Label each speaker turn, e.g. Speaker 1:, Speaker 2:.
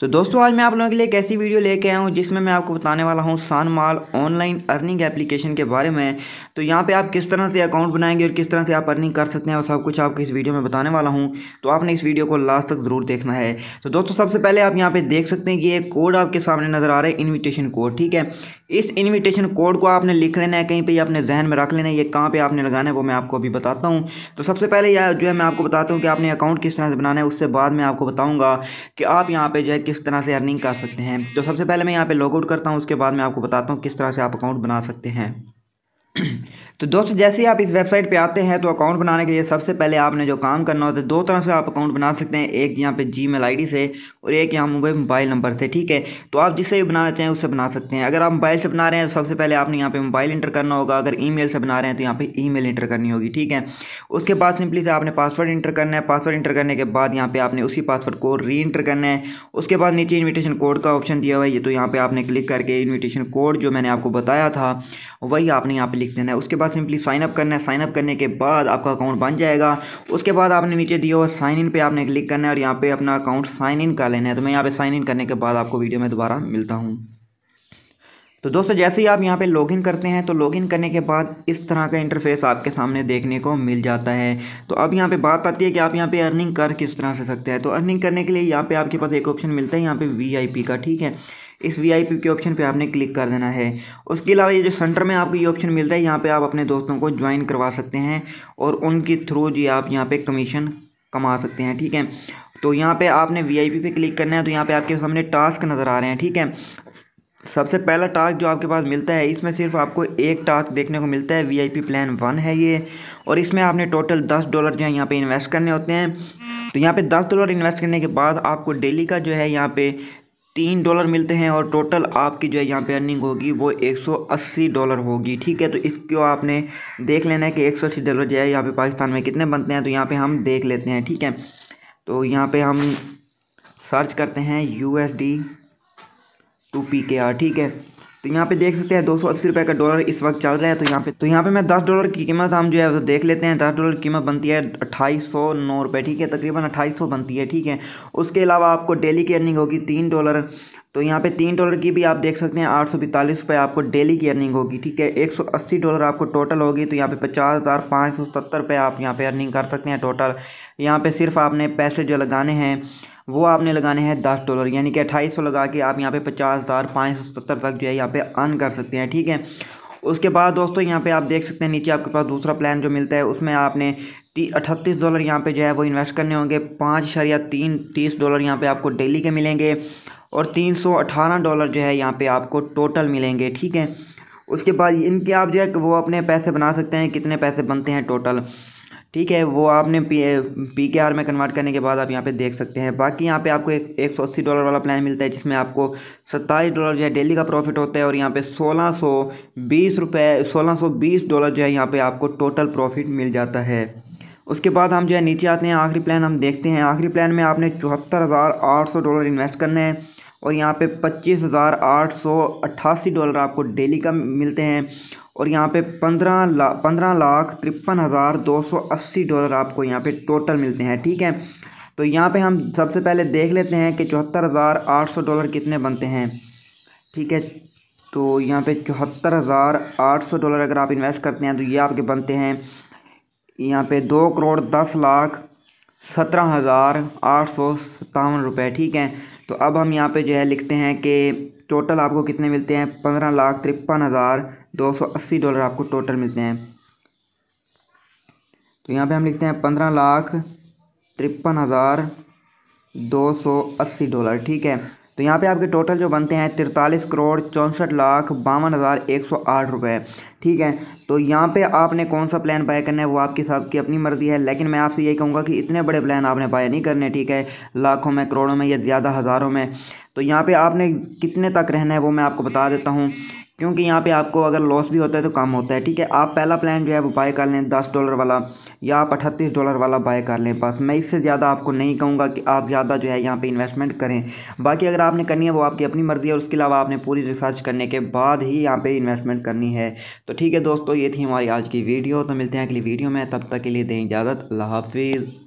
Speaker 1: तो दोस्तों आज मैं आप लोगों के लिए एक ऐसी वीडियो लेके आया हूँ जिसमें मैं आपको बताने वाला हूँ सान माल ऑनलाइन अर्निंग एप्लीकेशन के बारे में तो यहाँ पे आप किस तरह से अकाउंट बनाएंगे और किस तरह से आप अर्निंग कर सकते हैं और सब कुछ आपको इस वीडियो में बताने वाला हूँ तो आपने इस वीडियो को लास्ट तक ज़रूर देखना है तो दोस्तों सबसे पहले आप यहाँ पर देख सकते हैं कि एक कोड आपके सामने नज़र आ रहा है इन्विटेशन कोड ठीक है इस इन्विटेशन कोड को आपने लिख लेना है कहीं पर अपने जहन में रख लेना है ये कहाँ पर आपने लगाना है वो मैं आपको अभी बताता हूँ तो सबसे पहले यह जो है मैं आपको बताता हूँ कि आपने अकाउंट किस तरह से बनाना है उससे बाद में आपको बताऊँगा कि आप यहाँ पर जो है किस तरह से अर्निंग कर सकते हैं तो सबसे पहले मैं यहाँ पे आउट करता हूँ उसके बाद मैं आपको बताता हूँ किस तरह से आप अकाउंट बना सकते हैं तो दोस्तों जैसे ही आप इस वेबसाइट पे आते हैं तो अकाउंट बनाने के लिए सबसे पहले आपने जो काम करना होता है दो तरह से आप अकाउंट बना सकते हैं एक यहाँ पे जी मेल से और एक यहाँ मोबाइल मोबाइल नंबर से ठीक है तो आप जिससे भी बनाना चाहें उससे बना सकते हैं अगर आप मोबाइल से बना रहे हैं तो सबसे पहले आपने यहाँ पर मोबाइल इंटर करना होगा अगर ई से बना रहे हैं तो यहाँ पर ई इंटर करनी होगी ठीक है उसके बाद सिंपली से आपने पासवर्ड इंटर करना है पासवर्ड इंटर करने के बाद यहाँ पर आपने उसी पासवर्ड को री इंटर करना है उसके बाद नीचे इन्विटेशन कोड का ऑप्शन दिया हुआ है ये तो यहाँ पर आपने क्लिक करके इन्विटेशन कोड जो मैंने आपको बताया था वही आपने यहाँ पर लिख देना है उसके पास सिंपली साइनअप करना है साइनअप करने के बाद आपका अकाउंट बन जाएगा उसके बाद आपने नीचे दिया हुआ साइन इन पर आपने क्लिक करना है और यहाँ पर अपना अकाउंट साइन इन कर लेना है तो मैं यहाँ पर साइन इन करने के बाद आपको वीडियो में दोबारा मिलता हूँ तो दोस्तों जैसे ही आप यहाँ पे लॉगिन करते हैं तो लॉगिन करने के बाद इस तरह का इंटरफेस आपके सामने देखने को मिल जाता है तो अब यहाँ पे बात आती है कि आप यहाँ पे अर्निंग कर किस तरह से सकते हैं तो अर्निंग करने के लिए यहाँ पे आपके पास एक ऑप्शन मिलता है यहाँ पे वीआईपी का ठीक है इस वीआईपी के ऑप्शन पे आपने क्लिक कर देना है उसके अलावा ये जो सेंटर में आपको ये ऑप्शन मिल रहा है यहाँ पे आप अपने दोस्तों को ज्वाइन करवा सकते हैं और उनके थ्रू जी आप यहाँ पे कमीशन कमा सकते हैं ठीक है तो यहाँ पे आपने वीआईपी पे क्लिक करना है तो यहाँ पे आपके सामने टास्क नज़र आ रहे हैं ठीक है सबसे पहला टास्क जो आपके पास मिलता है इसमें सिर्फ आपको एक टास्क देखने को मिलता है पी प्लान वन है ये और इसमें आपने टोटल दस डॉलर जो है यहाँ पर इन्वेस्ट करने होते हैं तो यहाँ पे दस डॉलर इन्वेस्ट करने के बाद आपको डेली का जो है यहाँ पे तीन डॉलर मिलते हैं और टोटल आपकी जो है यहाँ पे अर्निंग होगी वो 180 डॉलर होगी ठीक है तो इसको आपने देख लेना है कि 180 डॉलर जो है यहाँ पे पाकिस्तान में कितने बनते हैं तो यहाँ पे हम देख लेते हैं ठीक है तो यहाँ पे हम सर्च करते हैं U S D to P K R ठीक है तो यहाँ पे देख सकते हैं दो सौ अस्सी रुपये का डॉलर इस वक्त चल रहा है तो यहाँ पे तो यहाँ पे मैं दस डॉलर की कीमत हम जो है वो देख लेते हैं दस डॉलर की कीमत बनती है अट्ठाईस सौ नौ रुपये ठीक है तकरीबन अट्ठाईस सौ बनती है ठीक है उसके अलावा आपको डेली की अर्निंग होगी तीन डॉलर तो यहाँ पे तीन डॉलर की भी आप देख सकते हैं आठ सौ पैंतालीस रुपये आपको डेली की अर्निंग होगी ठीक है एक सौ अस्सी डॉलर आपको टोटल होगी तो यहाँ पे पचास हज़ार पाँच सौ सत्तर रुपये आप यहाँ पे अर्निंग कर सकते हैं टोटल यहाँ पे सिर्फ आपने पैसे जो लगाने हैं वो आपने लगाने हैं दस डॉलर यानी कि अट्ठाईस सौ लगा के आप यहाँ पे पचास हज़ार पाँच सौ सत्तर तक जो है यहाँ पे अर्न कर सकते हैं ठीक है उसके बाद दोस्तों यहाँ पे आप देख सकते हैं नीचे आपके पास दूसरा प्लान जो मिलता है उसमें आपने अठतीस डॉलर यहाँ पे जो है वो इन्वेस्ट करने होंगे पाँच या तीन तीस डॉलर यहाँ पे आपको डेली के मिलेंगे और तीन सौ अठारह डॉलर जो है यहाँ पे आपको टोटल मिलेंगे ठीक है उसके बाद इनके आप जो है वो अपने पैसे बना सकते हैं कितने पैसे बनते हैं टोटल ठीक है वो आपने पी पी के आर में कन्वर्ट करने के बाद आप यहाँ पे देख सकते हैं बाकी यहाँ पे आपको एक एक सौ अस्सी डॉलर वाला प्लान मिलता है जिसमें आपको सत्ताईस डॉलर जो है डेली का प्रॉफिट होता है और यहाँ पे सोलह सौ बीस रुपये सोलह सौ बीस डॉलर जो है यहाँ पे आपको टोटल प्रॉफिट मिल जाता है उसके बाद हम जो है नीचे आते हैं आखिरी प्लान हम देखते हैं आखिरी प्लान में आपने चौहत्तर हज़ार आठ सौ डॉलर इन्वेस्ट करने हैं और यहाँ पे पच्चीस हज़ार आठ सौ अट्ठासी डॉलर आपको डेली का मिलते हैं और यहाँ पे पंद्रह ला पंद्रह लाख तिरपन हज़ार दो सौ अस्सी डॉलर आपको यहाँ पे टोटल मिलते हैं ठीक है तो यहाँ पे हम सबसे पहले देख लेते हैं कि चौहत्तर हज़ार आठ सौ डॉलर कितने बनते हैं ठीक है तो यहाँ पे चौहत्तर हज़ार आठ सौ डॉलर अगर आप इन्वेस्ट करते हैं तो ये आपके बनते हैं यहाँ पे दो करोड़ दस लाख सत्रह हज़ार आठ सौ सतावन रुपये ठीक है तो अब हम यहाँ पर जो है लिखते हैं कि टोटल आपको कितने मिलते हैं पंद्रह लाख तिरपन हज़ार 280 डॉलर आपको टोटल मिलते हैं तो यहाँ पे हम लिखते हैं पंद्रह लाख तिरपन हज़ार दो सौ अस्सी डॉलर ठीक है तो यहाँ पे आपके टोटल जो बनते हैं तिरतालीस करोड़ चौंसठ लाख बावन हज़ार एक सौ आठ रुपये ठीक है तो यहाँ पे आपने कौन सा प्लान बाय करना है वो आपकी साहब की अपनी मर्ज़ी है लेकिन मैं आपसे यही कहूँगा कि इतने बड़े प्लान आपने बाय नहीं करने ठीक है लाखों में करोड़ों में या ज़्यादा हज़ारों में तो यहाँ पर आपने कितने तक रहना है वो मैं आपको बता देता हूँ क्योंकि यहाँ पे आपको अगर लॉस भी होता है तो कम होता है ठीक है आप पहला प्लान जो है वो बाय कर लें दस डॉलर वाला या आप अठतीस डॉलर वाला बाय कर लें बस मैं इससे ज़्यादा आपको नहीं कहूँगा कि आप ज़्यादा जो है यहाँ पे इन्वेस्टमेंट करें बाकी अगर आपने करनी है वो आपकी अपनी मर्ज़ी है और उसके अलावा आपने पूरी रिसर्च करने के बाद ही यहाँ पर इन्वेस्टमेंट करनी है तो ठीक है दोस्तों ये थी हमारी आज की वीडियो तो मिलते हैं अगली वीडियो में तब तक के लिए दें इजाज़त अल्लाह हाफिज़